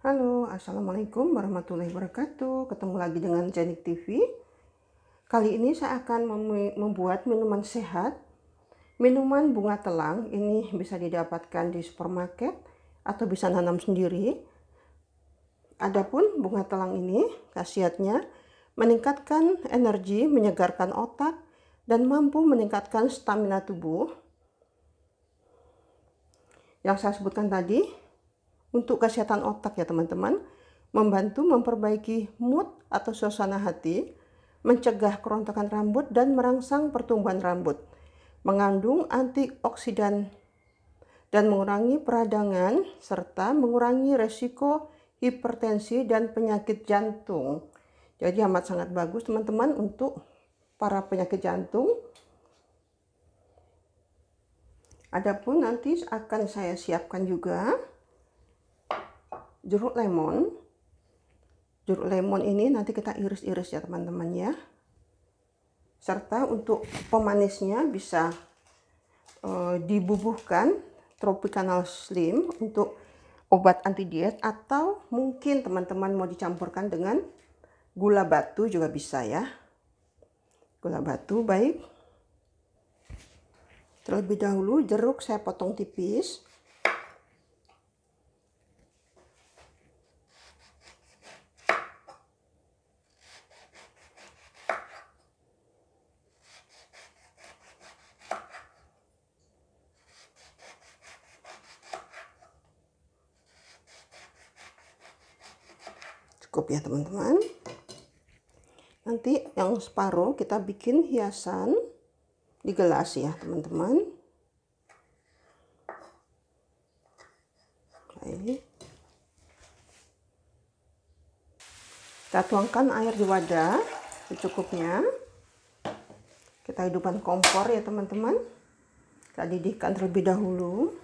Halo, Assalamualaikum warahmatullahi wabarakatuh. Ketemu lagi dengan Janik TV. Kali ini saya akan membuat minuman sehat. Minuman bunga telang ini bisa didapatkan di supermarket atau bisa nanam sendiri. Adapun bunga telang ini khasiatnya meningkatkan energi, menyegarkan otak, dan mampu meningkatkan stamina tubuh. Yang saya sebutkan tadi, untuk kesehatan otak ya teman-teman, membantu memperbaiki mood atau suasana hati, mencegah kerontokan rambut dan merangsang pertumbuhan rambut, mengandung antioksidan dan mengurangi peradangan serta mengurangi resiko hipertensi dan penyakit jantung. Jadi amat sangat bagus teman-teman untuk para penyakit jantung. Adapun nanti akan saya siapkan juga jeruk lemon jeruk lemon ini nanti kita iris-iris ya teman-teman ya serta untuk pemanisnya bisa e, dibubuhkan tropicanal slim untuk obat anti diet atau mungkin teman-teman mau dicampurkan dengan gula batu juga bisa ya gula batu baik terlebih dahulu jeruk saya potong tipis cukup ya teman-teman nanti yang separuh kita bikin hiasan di gelas ya teman-teman kita tuangkan air di wadah secukupnya kita hidupkan kompor ya teman-teman kita didihkan terlebih dahulu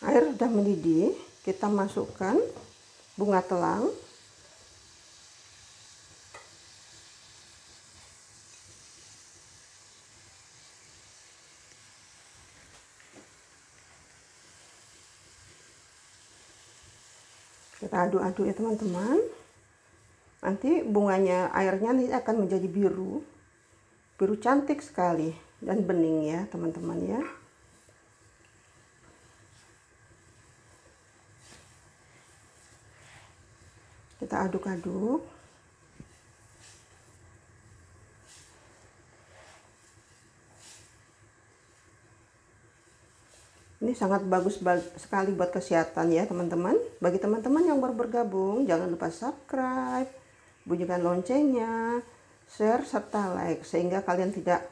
air sudah mendidih kita masukkan bunga telang kita aduk-aduk ya teman-teman nanti bunganya airnya nanti akan menjadi biru biru cantik sekali dan bening ya teman-teman ya kita aduk-aduk ini sangat bagus sekali buat kesehatan ya teman-teman bagi teman-teman yang baru bergabung jangan lupa subscribe bunyikan loncengnya share serta like sehingga kalian tidak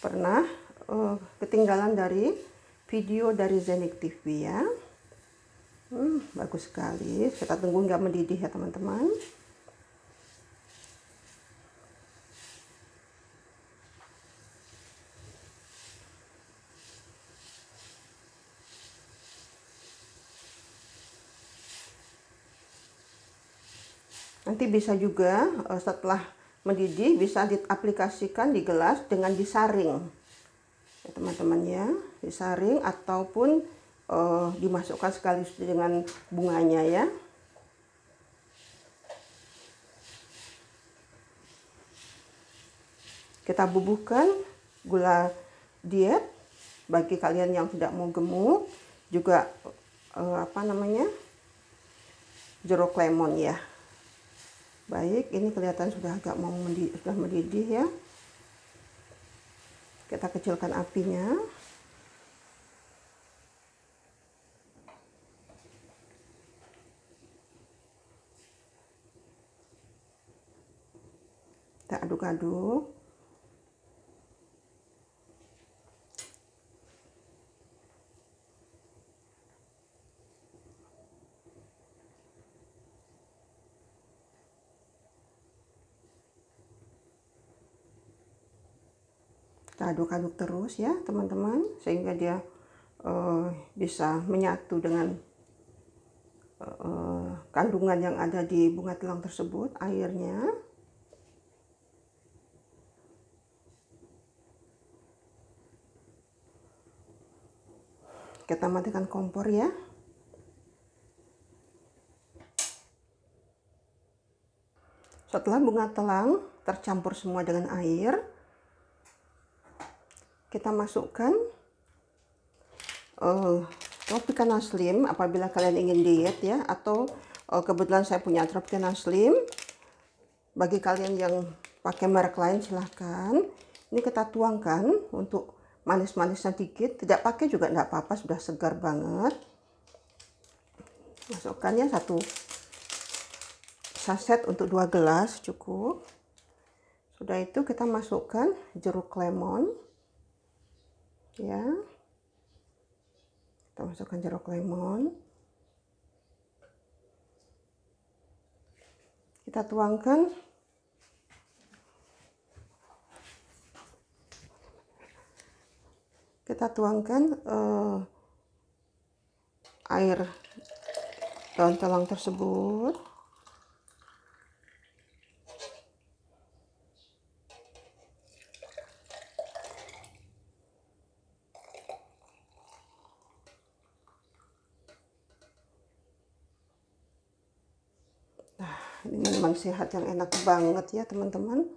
pernah uh, ketinggalan dari video dari Zenik TV ya Hmm, bagus sekali. Kita tunggu nggak mendidih ya teman-teman. Nanti bisa juga eh, setelah mendidih bisa diaplikasikan di gelas dengan disaring. Ya teman-teman ya, disaring ataupun uh, dimasukkan sekali dengan bunganya ya kita bubuhkan gula diet bagi kalian yang tidak mau gemuk juga uh, apa namanya jeruk lemon ya baik ini kelihatan sudah agak mau mendidih, sudah mendidih ya kita kecilkan apinya kita aduk-aduk kita aduk-aduk terus ya teman-teman sehingga dia uh, bisa menyatu dengan uh, kandungan yang ada di bunga telang tersebut airnya kita matikan kompor ya setelah bunga telang tercampur semua dengan air kita masukkan uh, eh, tropicana slim apabila kalian ingin diet ya atau uh, kebetulan saya punya tropicana slim bagi kalian yang pakai merek lain silahkan ini kita tuangkan untuk manis-manisnya dikit tidak pakai juga tidak apa-apa sudah segar banget masukkannya satu saset untuk dua gelas cukup sudah itu kita masukkan jeruk lemon ya kita masukkan jeruk lemon kita tuangkan kita tuangkan uh, air daun telang tersebut nah ini memang sehat yang enak banget ya teman-teman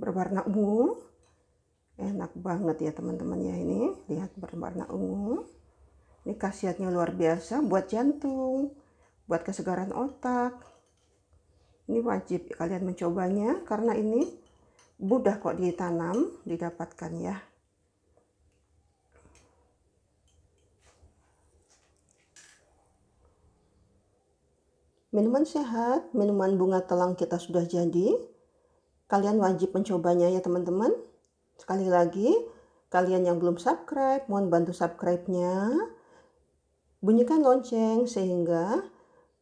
berwarna ungu enak banget ya teman-teman ya ini lihat berwarna ungu ini khasiatnya luar biasa buat jantung buat kesegaran otak ini wajib kalian mencobanya karena ini mudah kok ditanam didapatkan ya minuman sehat minuman bunga telang kita sudah jadi kalian wajib mencobanya ya teman-teman Sekali lagi, kalian yang belum subscribe, mohon bantu subscribe-nya. Bunyikan lonceng sehingga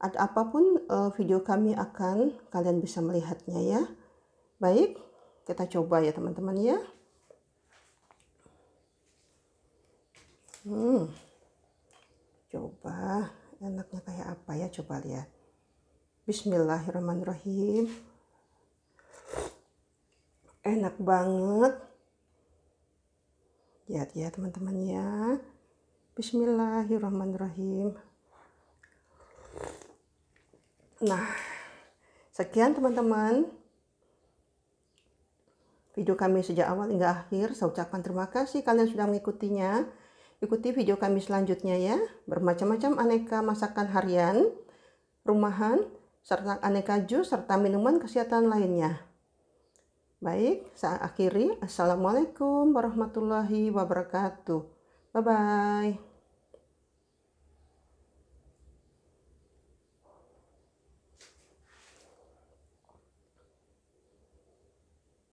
ada apapun uh, video kami akan kalian bisa melihatnya ya. Baik, kita coba ya teman-teman ya. Hmm. Coba enaknya kayak apa ya coba lihat. Bismillahirrahmanirrahim. Enak banget lihat ya teman-teman ya Bismillahirrahmanirrahim nah sekian teman-teman video kami sejak awal hingga akhir saya ucapkan terima kasih kalian sudah mengikutinya ikuti video kami selanjutnya ya bermacam-macam aneka masakan harian rumahan serta aneka jus serta minuman kesehatan lainnya Baik, saya akhiri. Assalamualaikum warahmatullahi wabarakatuh. Bye-bye.